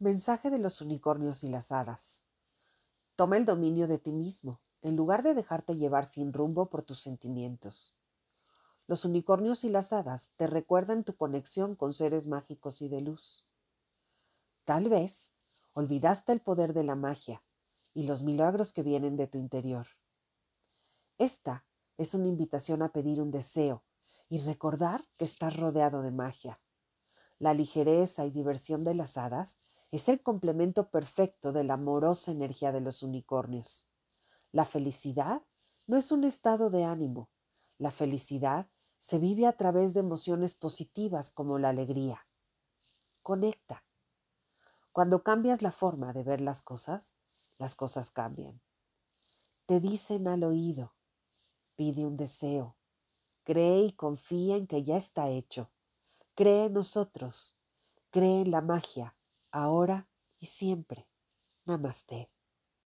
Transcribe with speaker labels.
Speaker 1: Mensaje de los unicornios y las hadas. Toma el dominio de ti mismo, en lugar de dejarte llevar sin rumbo por tus sentimientos. Los unicornios y las hadas te recuerdan tu conexión con seres mágicos y de luz. Tal vez olvidaste el poder de la magia y los milagros que vienen de tu interior. Esta es una invitación a pedir un deseo y recordar que estás rodeado de magia. La ligereza y diversión de las hadas es el complemento perfecto de la amorosa energía de los unicornios. La felicidad no es un estado de ánimo. La felicidad se vive a través de emociones positivas como la alegría. Conecta. Cuando cambias la forma de ver las cosas, las cosas cambian. Te dicen al oído, pide un deseo, cree y confía en que ya está hecho. Cree en nosotros, cree en la magia, ahora y siempre. Namaste.